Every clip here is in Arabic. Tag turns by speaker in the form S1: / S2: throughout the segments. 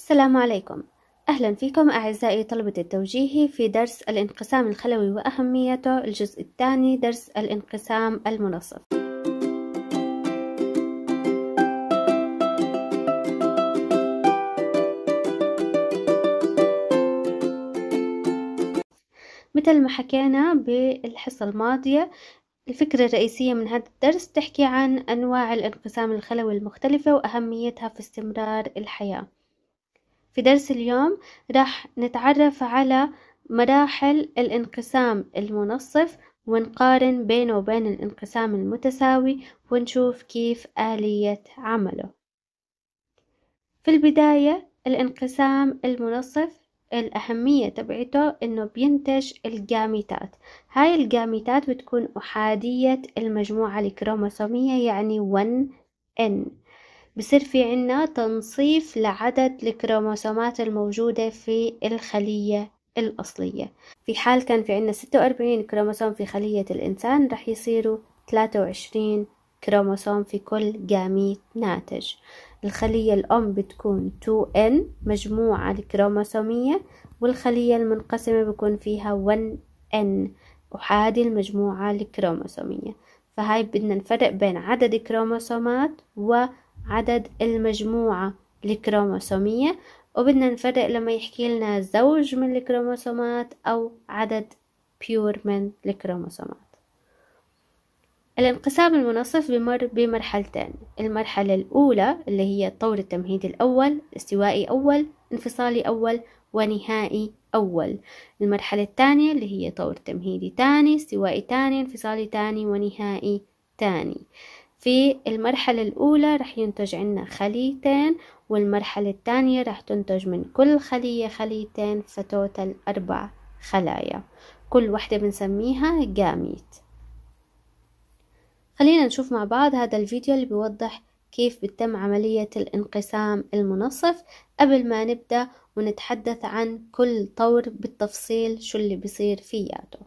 S1: السلام عليكم أهلا فيكم أعزائي طلبة التوجيهي في درس الانقسام الخلوي وأهميته الجزء الثاني درس الانقسام المنصف مثل ما حكينا بالحصة الماضية الفكرة الرئيسية من هذا الدرس تحكي عن أنواع الانقسام الخلوي المختلفة وأهميتها في استمرار الحياة في درس اليوم راح نتعرف على مراحل الانقسام المنصف ونقارن بينه وبين الانقسام المتساوي ونشوف كيف آلية عمله في البداية الانقسام المنصف الأهمية تبعته إنه بينتج الجاميتات هاي الجاميتات بتكون أحادية المجموعة الكروموسومية يعني 1 n بصير في عنا تنصيف لعدد الكروموسومات الموجودة في الخلية الأصلية في حال كان في عنا 46 كروموسوم في خلية الإنسان رح يصيروا 23 كروموسوم في كل جاميت ناتج الخلية الأم بتكون 2N مجموعة الكروموسومية والخلية المنقسمة بيكون فيها 1N أحادي المجموعة الكروموسومية فهاي بدنا نفرق بين عدد الكروموسومات و عدد المجموعة الكروموسومية وبدنا نفرق لما يحكي لنا زوج من الكروموسومات أو عدد بيور من الكروموسومات الانقسام المنصف بمر بمرحلتين المرحلة الأولى اللي هي طور التمهيد الأول استوائي أول انفصالي أول ونهائي أول المرحلة الثانية اللي هي طور تمهيدي تاني استوائي تاني انفصالي تاني ونهائي تاني في المرحلة الأولى رح ينتج عنا خليتين والمرحلة الثانية رح تنتج من كل خلية خليتين فتوتل أربع خلايا كل وحدة بنسميها جاميت خلينا نشوف مع بعض هذا الفيديو اللي بيوضح كيف بتتم عملية الانقسام المنصف قبل ما نبدأ ونتحدث عن كل طور بالتفصيل شو اللي بيصير فياته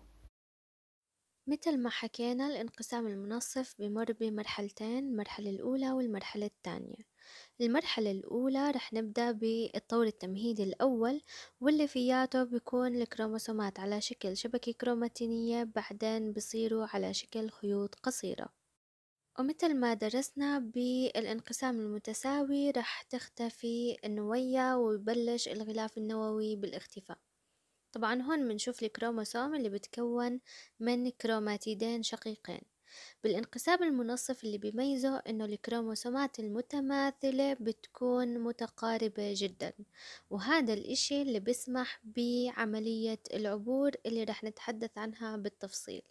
S1: متل ما حكينا الانقسام المنصف بمر بمرحلتين المرحلة الأولى والمرحلة الثانية المرحلة الأولى رح نبدأ بالطور التمهيدي الأول واللي فياته بيكون الكروموسومات على شكل شبكة كروماتينية بعدين بصيروا على شكل خيوط قصيرة ومثل ما درسنا بالانقسام المتساوي رح تختفي النوية ويبلش الغلاف النووي بالاختفاء طبعا هون بنشوف الكروموسوم اللي بتكون من كروماتيدين شقيقين بالانقسام المنصف اللي بيميزه انه الكروموسومات المتماثلة بتكون متقاربة جدا وهذا الاشي اللي بيسمح بعملية العبور اللي رح نتحدث عنها بالتفصيل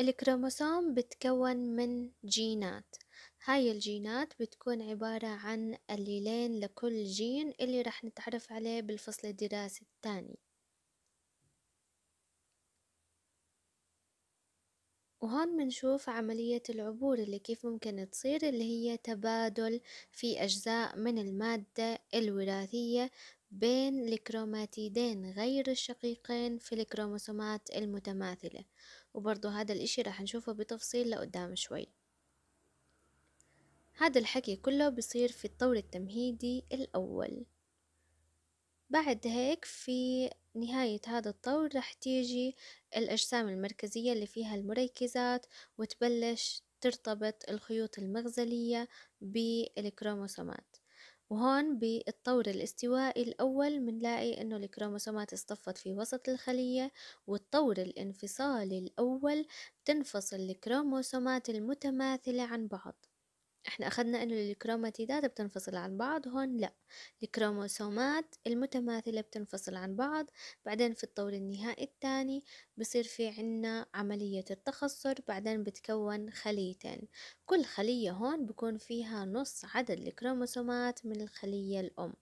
S1: الكروموسوم بتكون من جينات هاي الجينات بتكون عبارة عن الليلين لكل جين اللي رح نتعرف عليه بالفصل الدراسي الثاني وهون بنشوف عملية العبور اللي كيف ممكن تصير اللي هي تبادل في أجزاء من المادة الوراثية بين الكروماتيدين غير الشقيقين في الكروموسومات المتماثلة وبرضو هذا الاشي راح نشوفه بتفصيل لقدام شوي هذا الحكي كله بصير في الطور التمهيدي الأول بعد هيك في نهاية هذا الطور رح تيجي الأجسام المركزية اللي فيها المريكزات وتبلش ترتبط الخيوط المغزلية بالكروموسومات وهون بالطور الاستوائي الأول منلاقي إنه الكروموسومات اصطفت في وسط الخلية والطور الانفصالي الأول تنفصل الكروموسومات المتماثلة عن بعض احنا أخدنا إنه الكروماتيدات بتنفصل عن بعض هون لأ الكروموسومات المتماثلة بتنفصل عن بعض بعدين في الطول النهائي الثاني بصير في عنا عملية التخصر بعدين بتكون خليتين كل خلية هون بكون فيها نص عدد الكروموسومات من الخلية الأم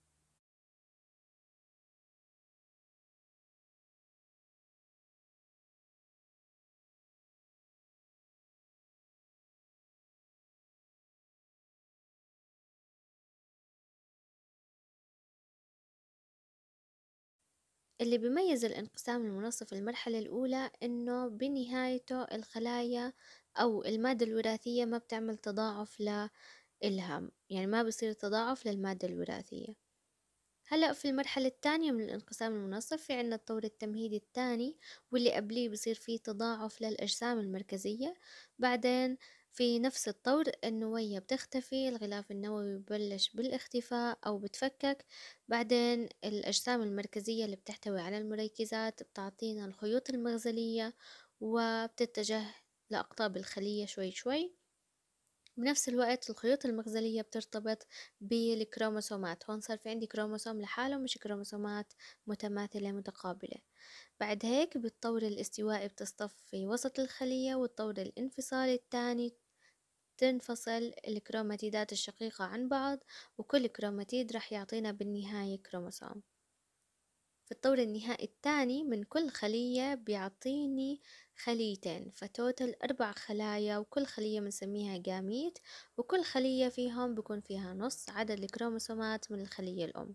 S1: اللي بيميز الانقسام المنصف المرحلة الأولى إنه بنهايته الخلايا أو المادة الوراثية ما بتعمل تضاعف لإلهام يعني ما بصير تضاعف للمادة الوراثية هلأ في المرحلة الثانية من الانقسام المنصف في عنا الطور التمهيدي الثاني واللي قبليه بصير فيه تضاعف للأجسام المركزية بعدين في نفس الطور النوية بتختفي الغلاف النووي ببلش بالاختفاء أو بتفكك بعدين الأجسام المركزية اللي بتحتوي على المركزات بتعطينا الخيوط المغزلية وبتتجه لأقطاب الخلية شوي شوي بنفس الوقت الخيوط المغزلية بترتبط بالكروموسومات هون صار في عندي كروموسوم لحاله مش كروموسومات متماثلة متقابلة بعد هيك بالطور الاستوائي بتصطف في وسط الخلية والطور الانفصالي الثاني تنفصل الكروماتيدات الشقيقة عن بعض وكل كروماتيد راح يعطينا بالنهاية كروموسوم في الطور النهائي الثاني من كل خلية بيعطيني خليتين فتوتل أربع خلايا وكل خلية بنسميها جاميت وكل خلية فيهم بكون فيها نص عدد الكروموسومات من الخلية الأم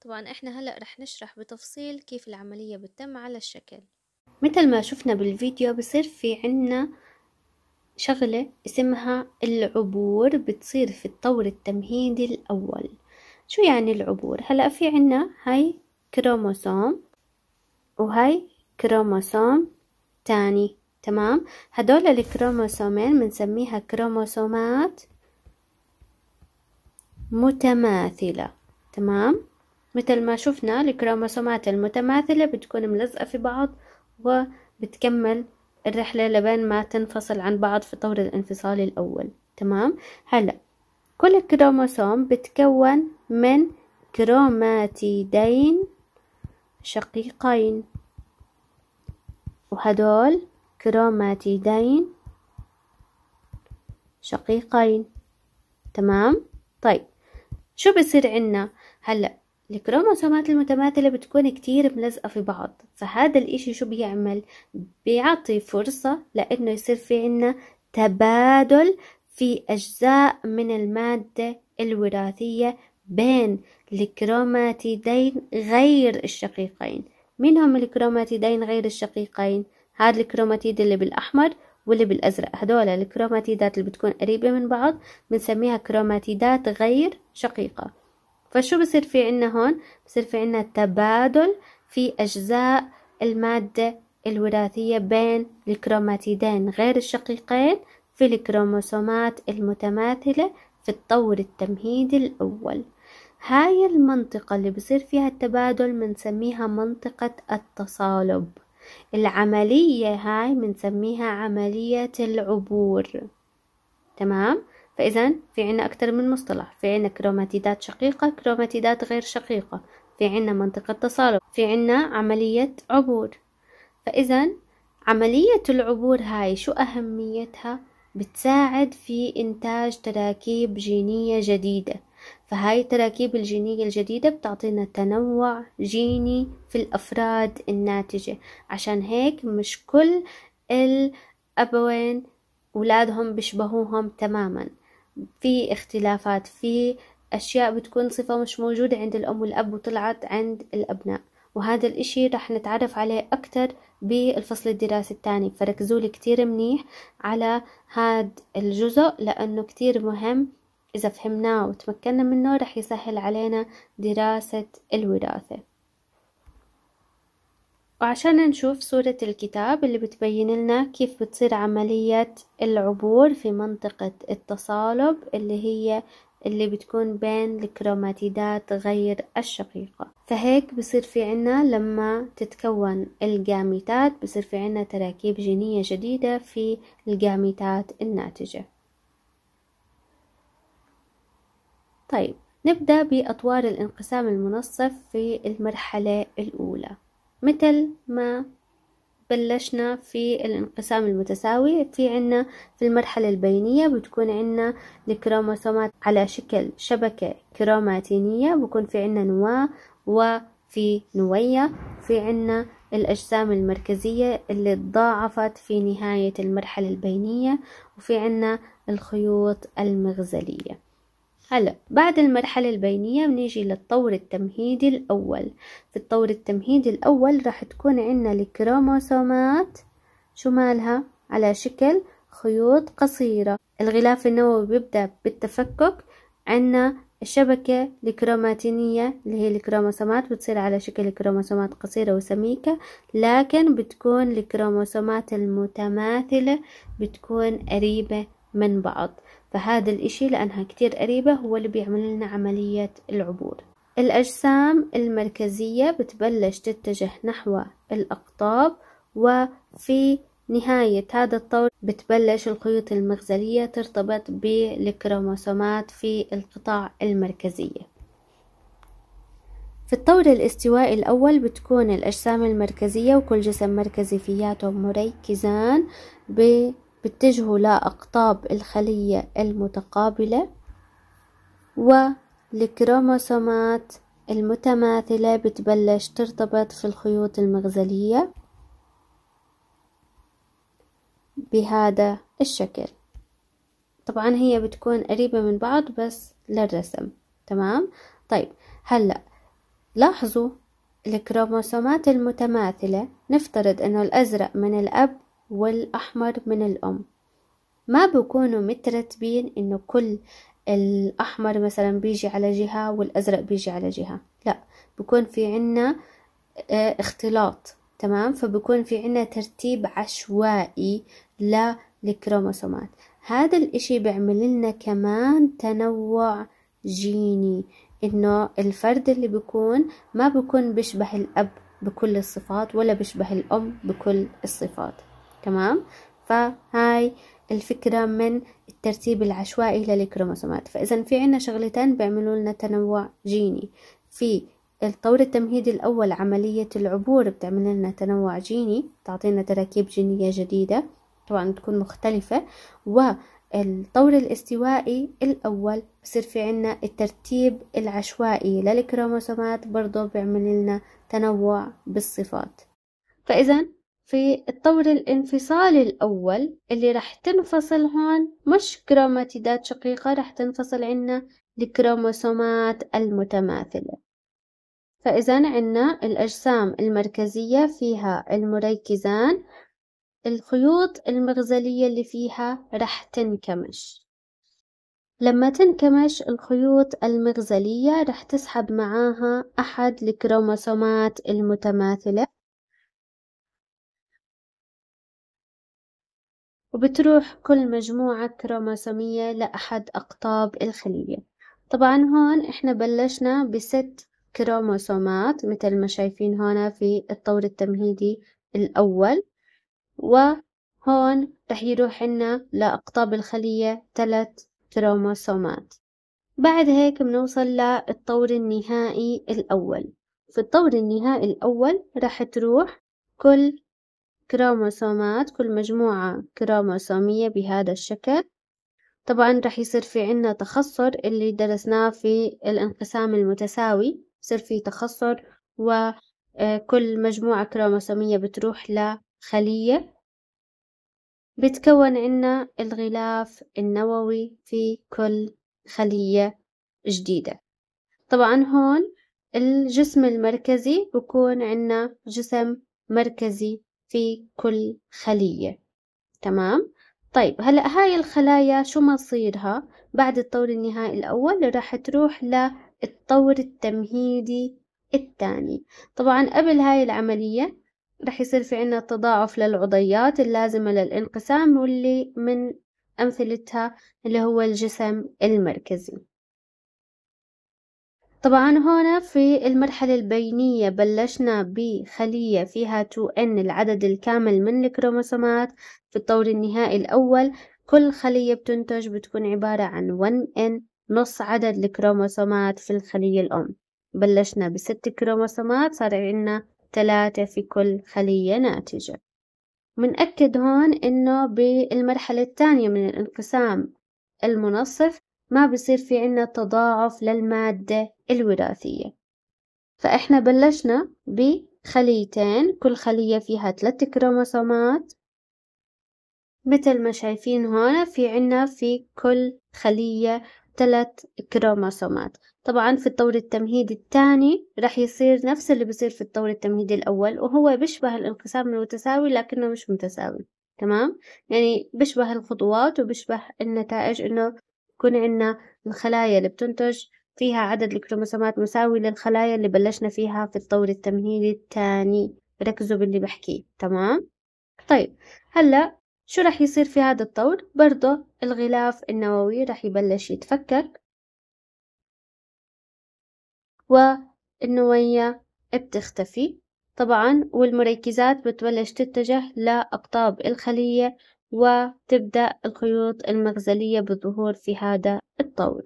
S1: طبعا احنا هلأ رح نشرح بتفصيل كيف العملية بتتم على الشكل مثل ما شفنا بالفيديو بصير في عنا شغلة اسمها العبور بتصير في الطور التمهيدي الأول شو يعني العبور؟ هلأ في عنا هاي كروموسوم وهاي كروموسوم تاني تمام هدول الكروموسومين بنسميها كروموسومات متماثلة تمام مثل ما شفنا الكروموسومات المتماثلة بتكون ملزقة في بعض وبتكمل الرحلة لبين ما تنفصل عن بعض في طور الانفصال الأول تمام هلا كل كروموسوم بتكون من كروماتيدين شقيقين وهدول كروماتيدين شقيقين تمام طيب شو بصير عنا هلأ الكروموسومات المتماثلة بتكون كتير ملزقة في بعض فهذا الاشي شو بيعمل بيعطي فرصة لانه يصير في عنا تبادل في اجزاء من المادة الوراثية بين الكروماتيدين غير الشقيقين مين هم الكروماتيدين غير الشقيقين هذا الكروماتيد اللي بالاحمر واللي بالازرق هدول الكروماتيدات اللي بتكون قريبة من بعض بنسميها كروماتيدات غير شقيقة فشو بصير في عنا هون بصير في عنا تبادل في أجزاء المادة الوراثية بين الكروماتيدين غير الشقيقين في الكروموسومات المتماثلة في الطور التمهيدي الأول هاي المنطقة اللي بصير فيها التبادل بنسميها منطقة التصالب العملية هاي بنسميها عملية العبور تمام فإذا في عنا أكثر من مصطلح في عنا كروماتيدات شقيقة كروماتيدات غير شقيقة في عنا منطقة تصالب في عنا عملية عبور فإذا عملية العبور هاي شو أهميتها بتساعد في إنتاج تراكيب جينية جديدة فهاي التراكيب الجينية الجديدة بتعطينا تنوع جيني في الأفراد الناتجة عشان هيك مش كل الأبوين ولادهم بيشبهوهم تماما في اختلافات في أشياء بتكون صفة مش موجودة عند الأم والأب وطلعت عند الأبناء وهذا الإشي رح نتعرف عليه أكتر بالفصل الدراسي الثاني فركزوا لي كتير منيح على هاد الجزء لأنه كتير مهم إذا فهمناه وتمكنا منه رح يسهل علينا دراسة الوراثة وعشان نشوف صورة الكتاب اللي بتبين لنا كيف بتصير عملية العبور في منطقة التصالب اللي هي اللي بتكون بين الكروماتيدات غير الشقيقة فهيك بصير في عنا لما تتكون الجاميتات بصير في عنا تراكيب جينية جديدة في الجاميتات الناتجة طيب نبدأ بأطوار الانقسام المنصف في المرحلة الأولى مثل ما بلشنا في الانقسام المتساوي في عنا في المرحلة البينية بتكون عنا الكروموسومات على شكل شبكة كروماتينية بكون في عنا نواة وفي نوية في عنا الأجسام المركزية اللي تضاعفت في نهاية المرحلة البينية وفي عنا الخيوط المغزلية هلا بعد المرحلة البينية بنيجي للطور التمهيدي الأول في الطور التمهيدي الأول راح تكون عنا الكروموسومات شو مالها على شكل خيوط قصيرة الغلاف النووي بيبدأ بالتفكك عنا الشبكة الكروماتينية اللي هي الكروموسومات بتصير على شكل كروموسومات قصيرة وسميكة لكن بتكون الكروموسومات المتماثلة بتكون قريبة من بعض فهذا الإشي لأنها كتير قريبة هو اللي بيعمل لنا عملية العبور الأجسام المركزية بتبلش تتجه نحو الأقطاب وفي نهاية هذا الطور بتبلش الخيوط المغزلية ترتبط بالكروموسومات في القطاع المركزية في الطور الاستوائي الأول بتكون الأجسام المركزية وكل جسم مركزي فياته مركزان ب بتجهوا لأقطاب الخلية المتقابلة والكروموسومات المتماثلة بتبلش ترتبط في الخيوط المغزلية بهذا الشكل طبعا هي بتكون قريبة من بعض بس للرسم تمام طيب هلأ لاحظوا الكروموسومات المتماثلة نفترض أنه الأزرق من الأب والأحمر من الأم ما بكونوا مترتبين إنه كل الأحمر مثلا بيجي على جهة والأزرق بيجي على جهة لا بكون في عنا آه، اختلاط تمام فبكون في عنا ترتيب عشوائي للكروموسومات هذا الاشي بيعمل لنا كمان تنوع جيني انه الفرد اللي بيكون ما بيكون بيشبه الاب بكل الصفات ولا بيشبه الام بكل الصفات تمام فهاي الفكرة من الترتيب العشوائي للكروموسومات فإذا في عنا شغلتين بيعملوا لنا تنوع جيني في الطور التمهيدي الأول عملية العبور بتعمل لنا تنوع جيني تعطينا تراكيب جينية جديدة طبعا تكون مختلفة والطور الاستوائي الأول بصير في عنا الترتيب العشوائي للكروموسومات برضو بيعمل لنا تنوع بالصفات فإذا في الطور الانفصالي الأول اللي راح تنفصل هون مش كروماتيدات شقيقة راح تنفصل عنا الكروموسومات المتماثلة فإذا عنا الأجسام المركزية فيها المريكزان الخيوط المغزلية اللي فيها رح تنكمش لما تنكمش الخيوط المغزلية رح تسحب معاها أحد الكروموسومات المتماثلة وبتروح كل مجموعة كروموسومية لأحد أقطاب الخلية طبعا هون احنا بلشنا بست كروموسومات مثل ما شايفين هنا في الطور التمهيدي الأول وهون رح يروح لنا لأقطاب الخلية ثلاث كروموسومات بعد هيك بنوصل للطور النهائي الأول في الطور النهائي الأول رح تروح كل كروموسومات كل مجموعة كروموسومية بهذا الشكل طبعا رح يصير في عنا تخصر اللي درسناه في الانقسام المتساوي يصير في تخصر وكل آه، مجموعة كروموسومية بتروح لخلية بتكون عنا الغلاف النووي في كل خلية جديدة طبعا هون الجسم المركزي بكون عنا جسم مركزي في كل خلية تمام طيب هلأ هاي الخلايا شو مصيرها بعد الطور النهائي الأول راح تروح للطور التمهيدي الثاني طبعا قبل هاي العملية راح يصير في عنا تضاعف للعضيات اللازمة للانقسام واللي من أمثلتها اللي هو الجسم المركزي طبعا هنا في المرحلة البينية بلشنا بخلية فيها 2N العدد الكامل من الكروموسومات في الطور النهائي الأول كل خلية بتنتج بتكون عبارة عن 1N نص عدد الكروموسومات في الخلية الأم بلشنا بست كروموسومات صار عندنا ثلاثة في كل خلية ناتجة منأكد هون إنه بالمرحلة الثانية من الانقسام المنصف ما بصير في عنا تضاعف للمادة الوراثية فإحنا بلشنا بخليتين كل خلية فيها ثلاث كروموسومات مثل ما شايفين هون في عنا في كل خلية ثلاث كروموسومات طبعا في الطور التمهيدي الثاني رح يصير نفس اللي بصير في الطور التمهيدي الأول وهو بيشبه الانقسام المتساوي لكنه مش متساوي تمام يعني بيشبه الخطوات وبيشبه النتائج إنه يكون عنا الخلايا اللي بتنتج فيها عدد الكروموسومات مساوي للخلايا اللي بلشنا فيها في الطور التمهيدي الثاني ركزوا باللي بحكيه تمام طيب هلا شو رح يصير في هذا الطور برضه الغلاف النووي رح يبلش يتفكك والنوية بتختفي طبعا والمركزات بتبلش تتجه لأقطاب الخلية وتبدأ الخيوط المغزلية بالظهور في هذا الطور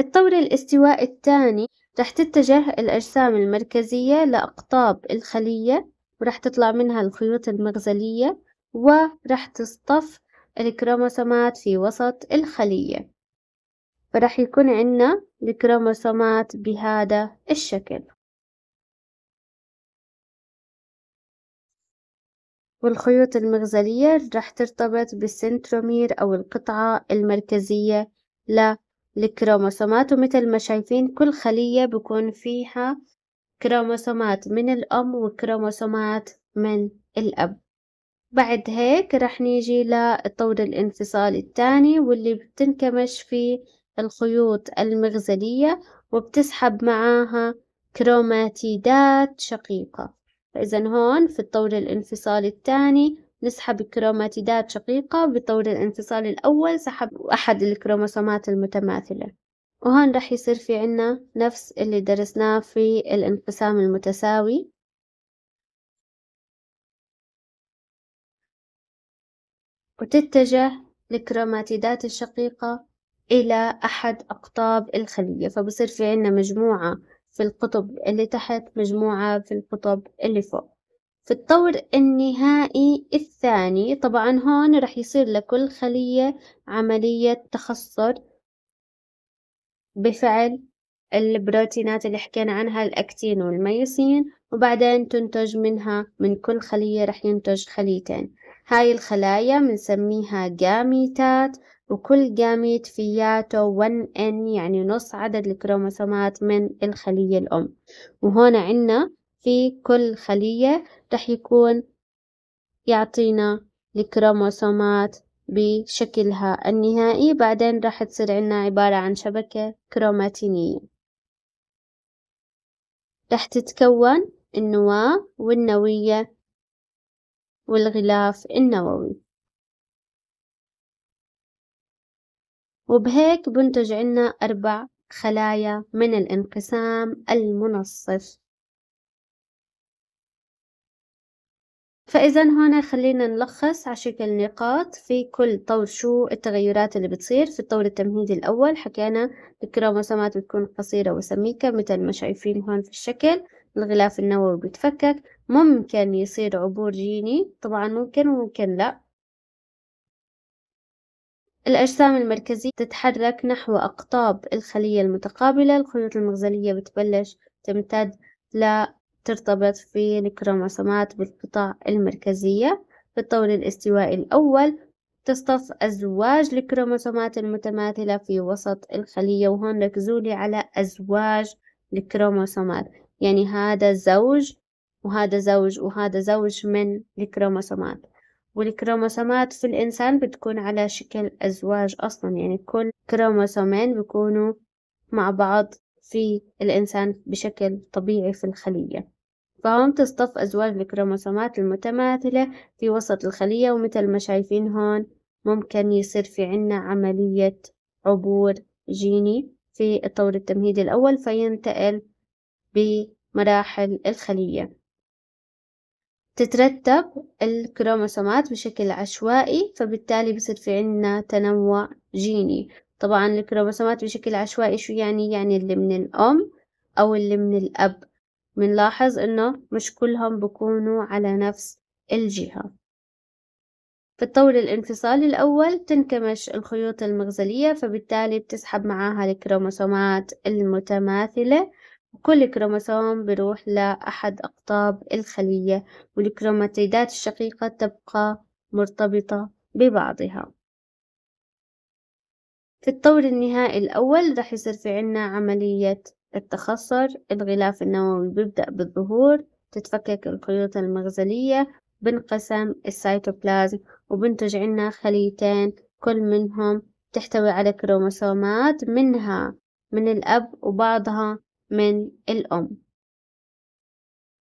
S1: الطور الاستواء الثاني رح تتجه الأجسام المركزية لأقطاب الخلية ورح تطلع منها الخيوط المغزلية ورح تصطف الكروموسومات في وسط الخلية فرح يكون عنا الكروموسومات بهذا الشكل والخيوط المغزلية رح ترتبط بالسنترومير أو القطعة المركزية الكروموسومات ومثل ما شايفين كل خلية بكون فيها كروموسومات من الأم وكروموسومات من الأب بعد هيك رح نيجي للطور الانفصال الثاني واللي بتنكمش فيه الخيوط المغزلية وبتسحب معاها كروماتيدات شقيقة فإذا هون في الطور الانفصال الثاني نسحب كروماتيدات شقيقة بطور الانفصال الأول سحب أحد الكروموسومات المتماثلة وهون رح يصير في عنا نفس اللي درسناه في الانقسام المتساوي وتتجه الكروماتيدات الشقيقة إلى أحد أقطاب الخلية فبصير في عنا مجموعة في القطب اللي تحت مجموعة في القطب اللي فوق في الطور النهائي الثاني طبعا هون رح يصير لكل خلية عملية تخصر بفعل البروتينات اللي حكينا عنها الأكتين والميوسين وبعدين تنتج منها من كل خلية رح ينتج خليتين هاي الخلايا بنسميها جاميتات وكل جاميت فياته 1 n يعني نص عدد الكروموسومات من الخلية الأم وهنا عنا في كل خلية رح يكون يعطينا الكروموسومات بشكلها النهائي بعدين رح تصير عنا عبارة عن شبكة كروماتينية رح تتكون النواة والنوية والغلاف النووي وبهيك بنتج عنا أربع خلايا من الانقسام المنصف فإذا هون خلينا نلخص على شكل نقاط في كل طور شو التغيرات اللي بتصير في الطور التمهيدي الأول حكينا الكروموسومات بتكون قصيرة وسميكة مثل ما شايفين هون في الشكل الغلاف النووي بيتفكك ممكن يصير عبور جيني طبعا ممكن وممكن لا الأجسام المركزية تتحرك نحو أقطاب الخلية المتقابلة الخيوط المغزلية بتبلش تمتد ل ترتبط في الكروموسومات بالقطع المركزية في الطول الاستوائي الأول تصطف أزواج الكروموسومات المتماثلة في وسط الخلية وهون لي على أزواج الكروموسومات يعني هذا زوج وهذا زوج وهذا زوج من الكروموسومات والكروموسومات في الإنسان بتكون على شكل أزواج أصلا يعني كل كروموسومين بيكونوا مع بعض في الإنسان بشكل طبيعي في الخلية فهم تصطف أزواج الكروموسومات المتماثلة في وسط الخلية ومثل ما شايفين هون ممكن يصير في عنا عملية عبور جيني في الطور التمهيدي الأول فينتقل بمراحل الخلية تترتب الكروموسومات بشكل عشوائي فبالتالي بصير في عنا تنوع جيني طبعا الكروموسومات بشكل عشوائي شو يعني يعني اللي من الأم أو اللي من الأب بنلاحظ إنه مش كلهم بكونوا على نفس الجهة في الطول الانفصالي الأول تنكمش الخيوط المغزلية فبالتالي بتسحب معاها الكروموسومات المتماثلة وكل كروموسوم بروح لأحد أقطاب الخلية والكروماتيدات الشقيقة تبقى مرتبطة ببعضها في الطور النهائي الأول راح يصير في عنا عملية التخصر الغلاف النووي بيبدأ بالظهور تتفكك الخيوط المغزلية بنقسم السيتوبلازم وبنتج عنا خليتين كل منهم تحتوي على كروموسومات منها من الأب وبعضها من الأم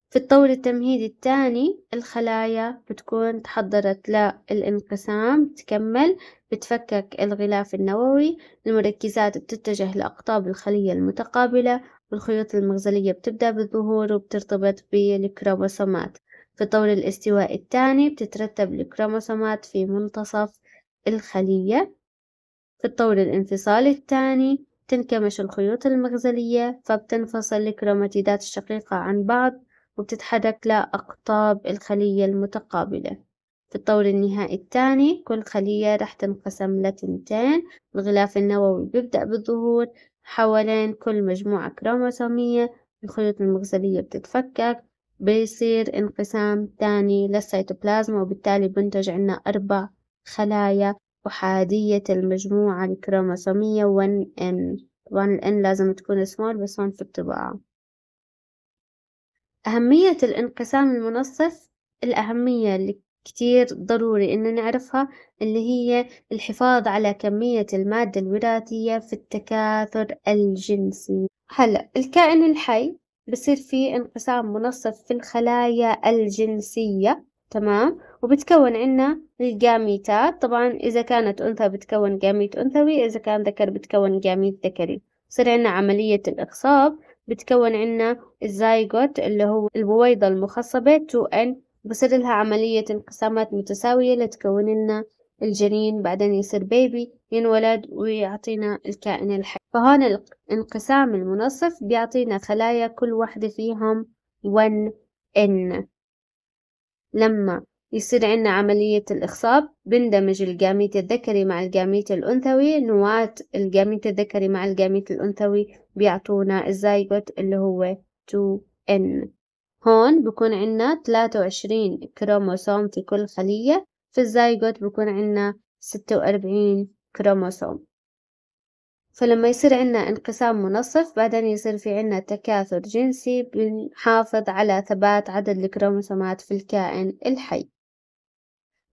S1: في الطور التمهيدي الثاني الخلايا بتكون تحضرت للانقسام تكمل بتفكك الغلاف النووي المركزات بتتجه لأقطاب الخلية المتقابلة والخيوط المغزلية بتبدأ بالظهور وبترتبط بالكروموسومات في طور الاستواء الثاني بتترتب الكروموسومات في منتصف الخلية في الطور الانفصال الثاني تنكمش الخيوط المغزلية فبتنفصل الكروماتيدات الشقيقة عن بعض وبتتحرك لأقطاب الخلية المتقابلة في الطور النهائي الثاني كل خلية راح تنقسم لتنتين الغلاف النووي بيبدأ بالظهور حوالين كل مجموعة كروموسومية الخيوط المغزلية بتتفكك بيصير انقسام تاني للسيتوبلازم وبالتالي بنتج عنا أربع خلايا أحادية المجموعة الكروموسومية 1N 1N N لازم تكون سمول بس هون في الطباعة أهمية الانقسام المنصف الأهمية اللي كتير ضروري إن نعرفها اللي هي الحفاظ على كمية المادة الوراثية في التكاثر الجنسي هلا الكائن الحي بصير فيه انقسام منصف في الخلايا الجنسية تمام وبتكون عنا الجاميتات طبعا إذا كانت أنثى بتكون جاميت أنثوي إذا كان ذكر بتكون جاميت ذكري بصير عنا عملية الإخصاب بتكون عنا الزايغوت اللي هو البويضة المخصبة 2N بصير لها عملية انقسامات متساوية لتكون لنا الجنين بعدين يصير بيبي ينولد ويعطينا الكائن الحي فهون الانقسام المنصف بيعطينا خلايا كل واحدة فيهم 1N لما يصير عنا عملية الإخصاب بندمج الجاميت الذكري مع الجاميت الأنثوي نواة الجاميت الذكري مع الجاميت الأنثوي بيعطونا الزايغوت اللي هو 2N هون بكون عنا 23 كروموسوم في كل خلية في الزايغوت بكون عنا 46 كروموسوم فلما يصير عنا انقسام منصف بعدين يصير في عنا تكاثر جنسي بنحافظ على ثبات عدد الكروموسومات في الكائن الحي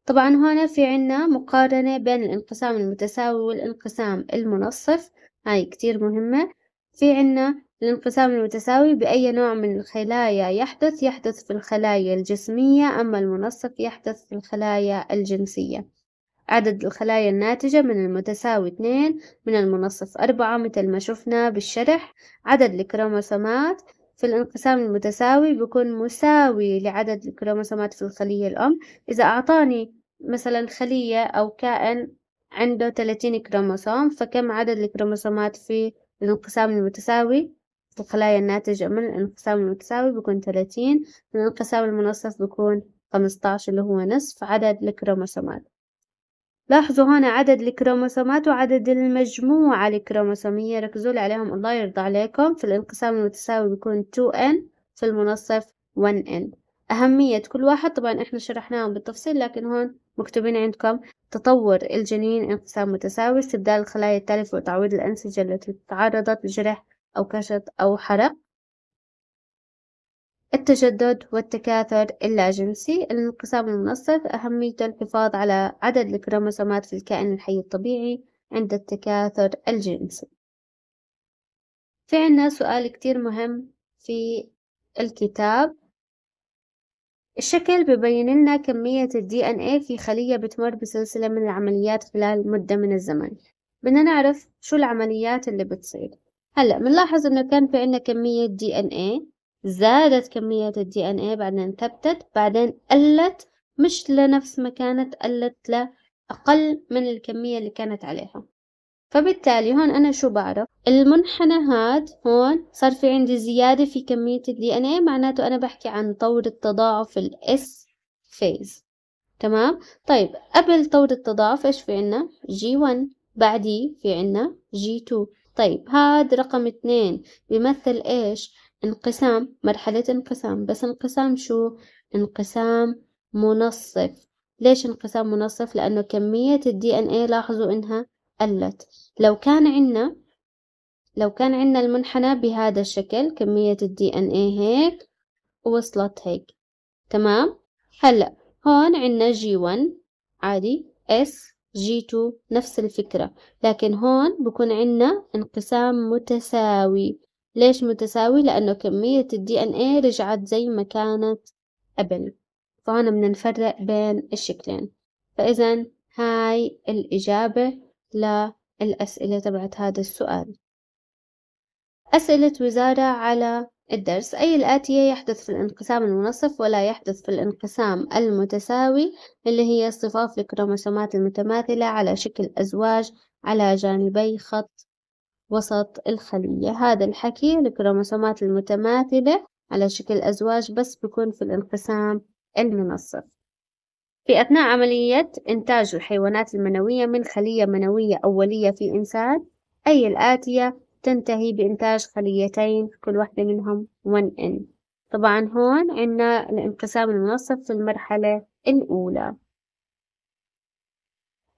S1: طبعا هنا في عنا مقارنة بين الانقسام المتساوي والانقسام المنصف هاي كتير مهمة في عنا الانقسام المتساوي بأي نوع من الخلايا يحدث يحدث في الخلايا الجسمية أما المنسق يحدث في الخلايا الجنسية عدد الخلايا الناتجة من المتساوي اثنين من المنصف أربعة مثل ما شفنا بالشرح عدد الكروموسومات في الانقسام المتساوي بيكون مساوي لعدد الكروموسومات في الخلية الأم إذا أعطاني مثلا خلية أو كائن عنده 30 كروموسوم فكم عدد الكروموسومات في الانقسام المتساوي في الخلايا الناتجة من الانقسام المتساوي بيكون ثلاثين من الانقسام المنصف بيكون خمسطعش اللي هو نصف عدد الكروموسومات لاحظوا هنا عدد الكروموسومات وعدد المجموعة الكروموسومية ركزوا لي عليهم الله يرضى عليكم في الانقسام المتساوي بيكون 2n في المنصف 1n أهمية كل واحد طبعا احنا شرحناهم بالتفصيل لكن هون مكتوبين عندكم تطور الجنين انقسام متساوي استبدال الخلايا التالفة وتعويض الأنسجة التي تعرضت لجرح أو كشط أو حرق التجدد والتكاثر اللاجنسي الانقسام المنصف أهميته الحفاظ على عدد الكروموسومات في الكائن الحي الطبيعي عند التكاثر الجنسي في عنا سؤال كتير مهم في الكتاب الشكل ببين لنا كمية الدي ان ايه في خلية بتمر بسلسلة من العمليات خلال مدة من الزمن بدنا نعرف شو العمليات اللي بتصير هلا بنلاحظ انه كان في عنا كمية دي ان ايه زادت كمية الدي ان ايه بعدين ثبتت بعدين قلت مش لنفس ما كانت قلت لأقل من الكمية اللي كانت عليها فبالتالي هون أنا شو بعرف المنحنى هاد هون صار في عندي زيادة في كمية الدي ان اي معناته أنا بحكي عن طور التضاعف الاس فيز تمام طيب قبل طور التضاعف ايش في عنا جي 1 بعديه في عنا جي 2 طيب هاد رقم اتنين بيمثل ايش انقسام مرحلة انقسام بس انقسام شو انقسام منصف ليش انقسام منصف لأنه كمية الدي ان اي لاحظوا انها قلت لو كان عنا لو كان عنا المنحنى بهذا الشكل كمية الدي ان اي هيك وصلت هيك تمام هلأ هون عنا جي 1 عادي اس جي 2 نفس الفكرة لكن هون بكون عنا انقسام متساوي ليش متساوي لأنه كمية الدي ان اي رجعت زي ما كانت قبل فهون بدنا نفرق بين الشكلين فإذا هاي الإجابة للأسئلة تبعت هذا السؤال أسئلة وزارة على الدرس أي الآتية يحدث في الانقسام المنصف ولا يحدث في الانقسام المتساوي اللي هي اصطفاف الكروموسومات المتماثلة على شكل أزواج على جانبي خط وسط الخلية هذا الحكي الكروموسومات المتماثلة على شكل أزواج بس بيكون في الانقسام المنصف في أثناء عملية إنتاج الحيوانات المنوية من خلية منوية أولية في إنسان أي الآتية تنتهي بإنتاج خليتين كل واحدة منهم 1N طبعا هون عنا الانقسام المنصف في المرحلة الأولى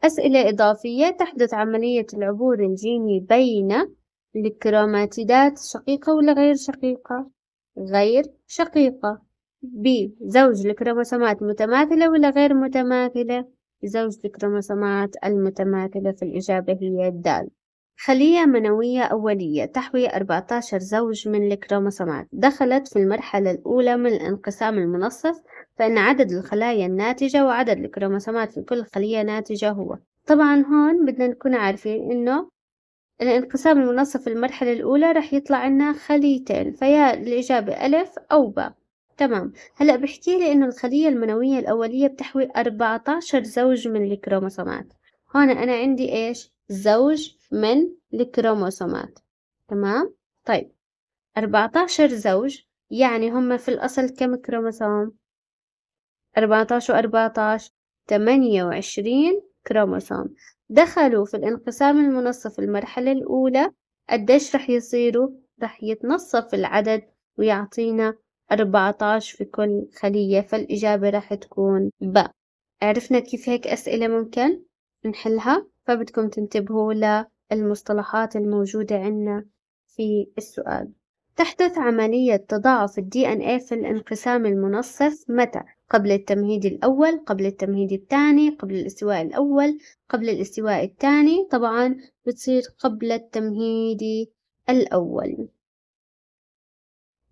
S1: أسئلة إضافية تحدث عملية العبور الجيني بين الكروماتيدات شقيقة ولا غير شقيقة؟ غير شقيقة ب زوج الكروموسومات متماثلة ولا غير متماثلة؟ زوج الكروموسومات المتماثلة في الإجابة هي د خلية منوية أولية تحوي 14 زوج من الكروموسومات دخلت في المرحلة الأولى من الانقسام المنصف فإن عدد الخلايا الناتجة وعدد الكروموسومات في كل خلية ناتجة هو طبعا هون بدنا نكون عارفين إنه الانقسام المنصف في المرحلة الأولى راح يطلع لنا خليتين فيا الإجابة ألف أو باء تمام هلأ بحكي لي إنه الخلية المنوية الأولية بتحوي 14 زوج من الكروموسومات هون أنا عندي إيش زوج من الكروموسومات تمام طيب 14 زوج يعني هم في الأصل كم كروموسوم 14 و 14 28 كروموسوم دخلوا في الانقسام المنصف المرحلة الأولى قديش رح يصيروا رح يتنصف العدد ويعطينا 14 في كل خلية فالإجابة راح تكون ب عرفنا كيف هيك أسئلة ممكن نحلها فبدكم تنتبهوا للمصطلحات الموجودة عنا في السؤال تحدث عملية تضاعف ال DNA إيه في الانقسام المنصف متى؟ قبل التمهيد الأول، قبل التمهيد الثاني، قبل الاستواء الأول، قبل الاستواء الثاني، طبعا بتصير قبل التمهيد الأول.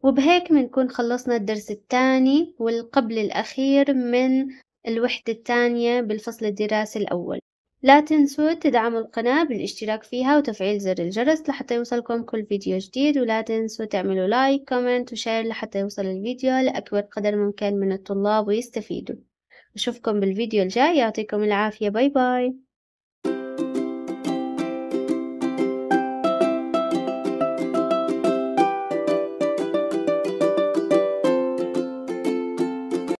S1: وبهيك بنكون خلصنا الدرس الثاني والقبل الأخير من الوحدة الثانية بالفصل الدراسي الأول لا تنسوا تدعموا القناة بالاشتراك فيها وتفعيل زر الجرس لحتى يوصلكم كل فيديو جديد ولا تنسوا تعملوا لايك كومنت وشير لحتى يوصل الفيديو لأكبر قدر ممكن من الطلاب ويستفيدوا أشوفكم بالفيديو الجاي يعطيكم العافية باي باي